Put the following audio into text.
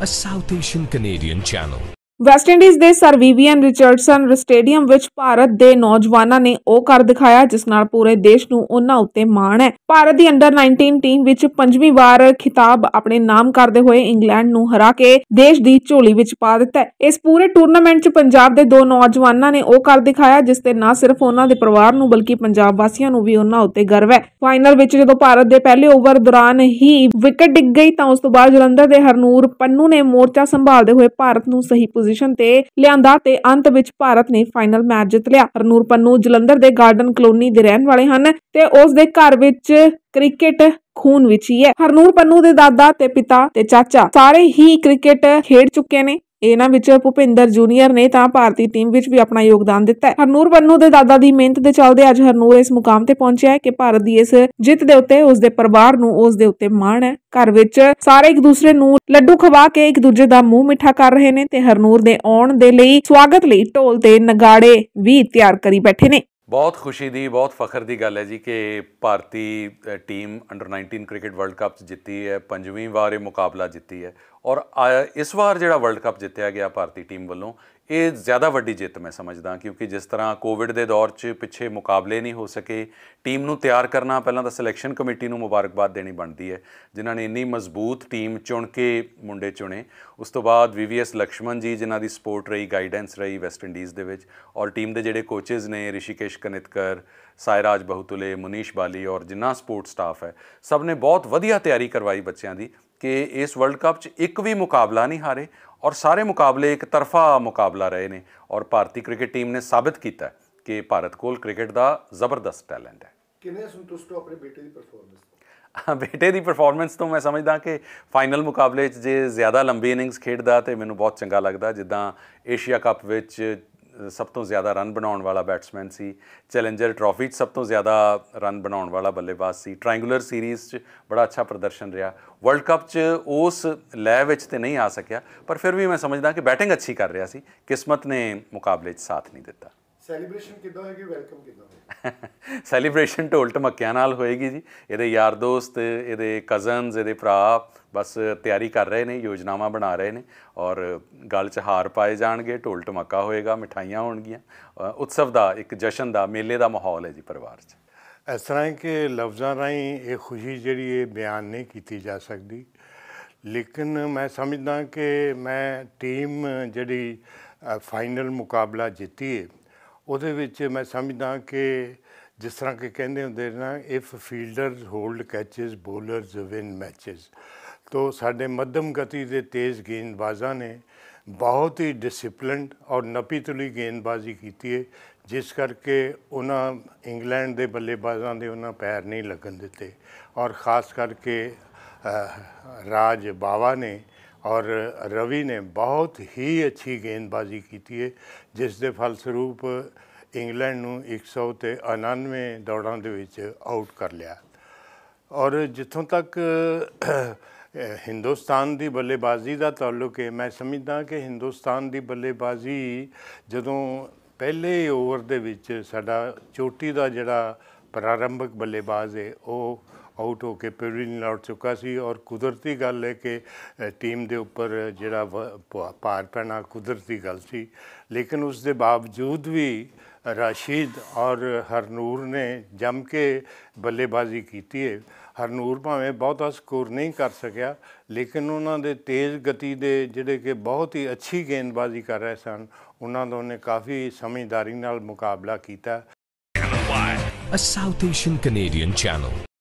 a South Asian Canadian channel. West Indies ਦੇ sir Vivian Richardson stadium ਵਿੱਚ ਭਾਰਤ ਦੇ ਨੌਜਵਾਨਾਂ ਨੇ ਉਹ ਕਰ ਦਿਖਾਇਆ ਜਿਸ ਨਾਲ ਪੂਰੇ ਦੇਸ਼ ਨੂੰ ਉਹਨਾਂ ਉੱਤੇ ਮਾਣ ਹੈ ਭਾਰਤ ਦੀ ਅੰਡਰ 19 ਟੀਮ ਵਿੱਚ ਪੰਜਵੀਂ ਵਾਰ ਖਿਤਾਬ ਆਪਣੇ ਨਾਮ ਕਰਦੇ ਹੋਏ ਇੰਗਲੈਂਡ ਨੂੰ ਹਰਾ ਕੇ ਦੇਸ਼ ਦੀ ਝੋਲੀ ਵਿੱਚ ਪਾ ਦਿੱਤਾ ਹੈ ਇਸ ਪੂਰੇ ਟੂਰਨਾਮੈਂਟ 'ਚ ਪੰਜਾਬ ਦੇ ਦੋ ਨੌਜਵਾਨਾਂ ਨੇ ਉਹ ਕਰ ਦਿਖਾਇਆ ਜਿਸ ਤੇ ਨਾ ਸਿਰਫ ਉਹਨਾਂ ਦੇ ਪਰਿਵਾਰ ਨੂੰ ਬਲਕਿ ਪੰਜਾਬ ਵਾਸੀਆਂ ਨੂੰ ਵੀ ਉਹਨਾਂ ਉੱਤੇ ਗਰਵ ਹੈ ਫਾਈਨਲ ਵਿੱਚ ਜਦੋਂ ਭਾਰਤ ਦੇ ਪਹਿਲੇ ਓਵਰ ਦੌਰਾਨ ਹੀ ਵਿਕਟ ਡਿੱਗ ਗਈ ਤਾਂ ਉਸ ਤੋਂ ਬਾਅਦ ਜਲੰਧਰ ਦੇ ਹਰਨੂਰ ਪੰਨੂ ਨੇ ਮੋਰਚਾ ਸੰਭਾਲਦੇ ਹੋਏ ਭਾਰਤ ਨੂੰ ਸਹੀ ਪੋਜੀਸ਼ਨ ਤੇ ਲਿਆਂਦਾ ਤੇ ਅੰਤ ਵਿੱਚ ਭਾਰਤ ਨੇ ਫਾਈਨਲ ਮੈਚ ਜਿੱਤ ਲਿਆ ਹਰਨੂਰ ਪੰਨੂ ਜਲੰਧਰ ਦੇ ਗਾਰਡਨ ਕਲੋਨੀ ਦੇ ਰਹਿਣ ਵਾਲੇ ਹਨ ਤੇ ਉਸ ਦੇ ਘਰ ਵਿੱਚ ਕ੍ਰਿਕਟ ਖੂਨ ਵਿੱਚ ਹੀ ਹੈ ਹਰਨੂਰ ਪੰਨੂ ਦੇ ਦਾਦਾ ਤੇ ਪਿਤਾ ਤੇ ਚਾਚਾ ਸਾਰੇ ਹੀ ਕ੍ਰਿਕਟ ਖੇਡ ਚੁੱਕੇ ਨੇ ਇਹਨਾਂ ਵਿੱਚ ਭੁਪਿੰਦਰ ਜੂਨੀਅਰ ਨੇ ਤਾਂ ਭਾਰਤੀ ਟੀਮ ਵਿੱਚ ਵੀ ਆਪਣਾ ਯੋਗਦਾਨ ਦਿੱਤਾ ਹੈ ਹਰਨੂਰ ਬੰਨੂ ਦੇ ਦਾਦਾ ਦੀ ਮਿਹਨਤ ਦੇ ਚੱਲਦੇ ਅੱਜ ਹਰਨੂਰ ਇਸ ਮੁਕਾਮ ਤੇ ਪਹੁੰਚਿਆ ਹੈ ਕਿ ਭਾਰਤ ਦੀ ਇਸ ਜਿੱਤ ਦੇ ਉੱਤੇ ਉਸ ਦੇ ਪਰਿਵਾਰ ਨੂੰ ਉਸ ਦੇ ਉੱਤੇ ਮਾਣ ਹੈ ਘਰ ਵਿੱਚ ਸਾਰੇ ਇੱਕ ਦੂਸਰੇ ਨੂੰ ਲੱਡੂ ਖਵਾ ਕੇ ਇੱਕ ਦੂਜੇ ਦਾ ਮੂੰਹ ਮਿੱਠਾ ਕਰ ਰਹੇ ਨੇ ਤੇ ਹਰਨੂਰ ਦੇ ਆਉਣ ਦੇ ਲਈ ਸਵਾਗਤ ਲਈ ਢੋਲ ਤੇ ਨਗਾੜੇ ਵੀ ਤਿਆਰ ਕਰੀ ਬੈਠੇ ਨੇ ਬਹੁਤ ਖੁਸ਼ੀ ਦੀ ਬਹੁਤ ਫਖਰ ਦੀ ਗੱਲ ਹੈ ਜੀ ਕਿ ਭਾਰਤੀ team under 19 cricket world cup ਜਿੱਤੀ ਹੈ ਪੰਜਵੀਂ ਵਾਰ ਇਹ ਮੁਕਾਬਲਾ ਜਿੱਤੀ ਹੈ ਔਰ ਇਸ ਵਾਰ ਜਿਹੜਾ ਵਰਲਡ ਕੱਪ ਜਿੱਤਿਆ ਗਿਆ ਭਾਰਤੀ ਟੀਮ ਵੱਲੋਂ ਇਹ ਜ਼ਿਆਦਾ ਵੱਡੀ ਜਿੱਤ ਮੈਂ ਸਮਝਦਾ ਕਿਉਂਕਿ ਜਿਸ ਤਰ੍ਹਾਂ ਕੋਵਿਡ ਦੇ ਦੌਰ 'ਚ ਪਿੱਛੇ ਮੁਕਾਬਲੇ ਨਹੀਂ ਹੋ ਸਕੇ ਟੀਮ ਨੂੰ ਤਿਆਰ ਕਰਨਾ ਪਹਿਲਾਂ ਤਾਂ ਸਿਲੈਕਸ਼ਨ ਕਮੇਟੀ ਨੂੰ ਮੁਬਾਰਕਬਾਦ ਦੇਣੀ ਬਣਦੀ ਹੈ ਜਿਨ੍ਹਾਂ ਨੇ ਇੰਨੀ ਮਜ਼ਬੂਤ ਟੀਮ ਚੁਣ ਕੇ ਮੁੰਡੇ ਚੁਣੇ ਉਸ ਤੋਂ ਬਾਅਦ ਵੀਵੀਐਸ ਲਕਸ਼ਮਣ ਜੀ ਜਿਨ੍ਹਾਂ ਦੀ ਸਪੋਰਟ ਰਹੀ ਗਾਈਡੈਂਸ ਰਹੀ ਵੈਸਟ ਇੰਡੀਜ਼ ਦੇ ਵਿੱਚ ਔਰ ਟੀਮ ਦੇ ਜਿਹੜੇ ਕੋਚਸ ਨੇ ਰਿਸ਼ੀਕੇਸ਼ ਕਨਿਤਕਰ ਸਾਇਰਾਜ ਬਹੁਤੁਲੇ ਮੁਨੀਸ਼ ਬਾਲੀ ਔਰ ਜਿੰਨਾ ਸਪੋਰਟ ਸਟਾਫ ਹੈ ਸਭ ਨੇ ਬਹੁਤ ਵਧੀਆ ਤਿਆਰੀ ਕਰਵਾਈ ਬੱਚਿਆਂ ਦੀ ਕਿ ਇਸ ਵਰਲਡ ਕੱਪ 'ਚ ਇੱਕ ਇੱਕ ਵੀ ਮੁਕਾਬਲਾ ਨਹੀਂ ਹਾਰੇ ਔਰ ਸਾਰੇ ਮੁਕਾਬਲੇ ਇੱਕ ਤਰਫਾ ਮੁਕਾਬਲਾ ਰਹੇ ਨੇ ਔਰ ਭਾਰਤੀ ਕ੍ਰਿਕਟ ਟੀਮ ਨੇ ਸਾਬਤ ਕੀਤਾ ਕਿ ਭਾਰਤ ਕੋਲ ਕ੍ਰਿਕਟ ਦਾ ਜ਼ਬਰਦਸਤ ਟੈਲੈਂਟ ਹੈ ਕਿੰਨੇ ਸੰਤੁਸ਼ਟ ਹੋ ਆਪਣੇ ਬੇਟੇ ਦੀ ਪਰਫਾਰਮੈਂਸ ਬੇਟੇ ਦੀ ਪਰਫਾਰਮੈਂਸ ਤੋਂ ਮੈਂ ਸਮਝਦਾ ਕਿ ਫਾਈਨਲ ਮੁਕਾਬਲੇ 'ਚ ਜੇ ਜ਼ਿਆਦਾ ਲੰਬੀ ਇਨਿੰਗਸ ਖੇਡਦਾ ਤੇ ਮੈਨੂੰ ਬਹੁਤ ਚੰਗਾ ਲੱਗਦਾ ਜਿੱਦਾਂ ਏਸ਼ੀਆ ਕੱਪ ਵਿੱਚ ਸਭ ਤੋਂ ਜ਼ਿਆਦਾ ਰਨ ਬਣਾਉਣ ਵਾਲਾ ਬੈਟਸਮੈਨ ਸੀ ਚੈਲੰਜਰ ਟਰਾਫੀ 'ਚ ਸਭ ਤੋਂ ਜ਼ਿਆਦਾ ਰਨ ਬਣਾਉਣ ਵਾਲਾ ਬੱਲੇਬਾਜ਼ ਸੀ ਟ੍ਰਾਇੰਗੂਲਰ ਸੀਰੀਜ਼ 'ਚ ਬੜਾ ਅੱਛਾ ਪ੍ਰਦਰਸ਼ਨ ਰਿਹਾ ਵਰਲਡ ਕੱਪ 'ਚ ਉਸ ਲੈ ਵਿੱਚ ਤੇ ਨਹੀਂ ਆ ਸਕਿਆ ਪਰ ਫਿਰ ਵੀ ਮੈਂ ਸਮਝਦਾ ਕਿ ਬੈਟਿੰਗ ਅੱਛੀ ਕਰ ਰਿਹਾ ਸੀ ਕਿਸਮਤ ਨੇ ਮੁਕਾਬਲੇ 'ਚ ਸਾਥ ਨਹੀਂ ਦਿੱਤਾ ਸੈਲੀਬ੍ਰੇਸ਼ਨ ਕਿੱਦਾਂ ਹੋਏਗੀ ਵੈਲਕਮ ਕਿਦਾਂ ਹੋਏਗਾ ਸੈਲੀਬ੍ਰੇਸ਼ਨ ਢੋਲ ਟਮਕਿਆਂ ਨਾਲ ਹੋਏਗੀ ਜੀ ਇਹਦੇ ਯਾਰ ਦੋਸਤ ਇਹਦੇ ਕਜ਼ਨਸ ਇਹਦੇ ਭਰਾ ਬਸ ਤਿਆਰੀ ਕਰ ਰਹੇ ਨੇ ਯੋਜਨਾਵਾਂ ਬਣਾ ਰਹੇ ਨੇ ਔਰ ਗੱਲ 'ਚ ਹਾਰ ਪਾਏ ਜਾਣਗੇ ਢੋਲ ਟਮਕਾ ਹੋਏਗਾ ਮਠਾਈਆਂ ਹੋਣਗੀਆਂ ਉਤਸਵ ਦਾ ਇੱਕ ਜਸ਼ਨ ਦਾ ਮੇਲੇ ਦਾ ਮਾਹੌਲ ਹੈ ਜੀ ਪਰਿਵਾਰ 'ਚ ਇਸ ਤਰ੍ਹਾਂ ਹੈ ਕਿ ਲਫ਼ਜ਼ਾਂ ਰਾਹੀਂ ਇਹ ਖੁਸ਼ੀ ਜਿਹੜੀ ਇਹ ਬਿਆਨ ਨਹੀਂ ਕੀਤੀ ਜਾ ਸਕਦੀ ਲੇਕਿਨ ਮੈਂ ਸਮਝਦਾ ਕਿ ਮੈਂ ਟੀਮ ਜਿਹੜੀ ਫਾਈਨਲ ਮੁਕਾਬਲਾ ਜਿੱਤੀ ਹੈ ਉਹਦੇ ਵਿੱਚ ਮੈਂ ਸਮਝਦਾ ਕਿ ਜਿਸ ਤਰ੍ਹਾਂ ਕਿ ਕਹਿੰਦੇ ਹੁੰਦੇ ਨੇ ਨਾ if fielders hold catches bowlers win matches ਤੋਂ ਸਾਡੇ ਮੱਧਮ ਗਤੀ ਦੇ ਤੇਜ਼ ਗੇਂਦਬਾਜ਼ਾਂ ਨੇ ਬਹੁਤ ਹੀ ਡਿਸਪਲਿਨਡ ਔਰ ਨਪੀਤਲੀ ਗੇਂਦਬਾਜ਼ੀ ਕੀਤੀ ਹੈ ਜਿਸ ਕਰਕੇ ਉਹਨਾਂ ਇੰਗਲੈਂਡ ਦੇ ਬੱਲੇਬਾਜ਼ਾਂ ਦੇ ਉਹਨਾਂ ਪੈਰ ਨਹੀਂ ਲੱਗਣ ਦਿੱਤੇ ਔਰ ਖਾਸ ਕਰਕੇ ਰਾਜ ਬਾਵਾ ਨੇ ਔਰ ਰਵੀ ਨੇ ਬਹੁਤ ਹੀ ਅੱਛੀ ਗੇਂਦਬਾਜ਼ੀ ਕੀਤੀ ਹੈ ਜਿਸ ਦੇ ਫਲਸਰੂਪ ਇੰਗਲੈਂਡ ਨੂੰ 100 ਤੇ 99 ਦੌੜਾਂ ਦੇ ਵਿੱਚ ਆਊਟ ਕਰ ਲਿਆ ਔਰ ਜਿੱਥੋਂ ਤੱਕ ਹਿੰਦੁਸਤਾਨ ਦੀ ਬੱਲੇਬਾਜ਼ੀ ਦਾ ਤਾਲੁਕ ਹੈ ਮੈਂ ਸਮਝਦਾ ਕਿ ਹਿੰਦੁਸਤਾਨ ਦੀ ਬੱਲੇਬਾਜ਼ੀ ਜਦੋਂ ਪਹਿਲੇ ਓਵਰ ਦੇ ਵਿੱਚ ਸਾਡਾ ਚੋਟੀ ਦਾ ਜਿਹੜਾ ਪ੍ਰਾਰੰਭਕ ਬੱਲੇਬਾਜ਼ ਹੈ ਉਹ ਆਊਟ ਹੋ ਕੇ ਪਵੇਲੀਅਨ ਲੜ ਚੁੱਕਾ ਸੀ ਔਰ ਕੁਦਰਤੀ ਗੱਲ ਹੈ ਕਿ ਟੀਮ ਦੇ ਉੱਪਰ ਜਿਹੜਾ ਭਾਰ ਪੈਣਾ ਕੁਦਰਤੀ ਗੱਲ ਸੀ ਲੇਕਿਨ ਉਸ ਦੇ ਬਾਵਜੂਦ ਵੀ ਰਾਸ਼ੀਦ ਔਰ ਹਰਨੂਰ ਨੇ ਜੰਮ ਕੇ ਬੱਲੇਬਾਜ਼ੀ ਕੀਤੀ ਹੈ ਹਰਨੂਰ ਭਾਵੇਂ ਬਹੁਤਾ ਸਕੋਰ ਨਹੀਂ ਕਰ ਸਕਿਆ ਲੇਕਿਨ ਉਹਨਾਂ ਦੇ ਤੇਜ਼ ਗਤੀ ਦੇ ਜਿਹੜੇ ਕਿ ਬਹੁਤ ਹੀ ਅੱਛੀ ਗੇਂਦਬਾਜ਼ੀ ਕਰ ਰਹੇ ਸਨ ਉਹਨਾਂ ਦਾ ਉਹਨੇ ਕਾਫੀ ਸਮਝਦਾਰੀ ਨਾਲ ਮੁਕਾਬਲਾ ਕੀਤਾ A South Asian Canadian channel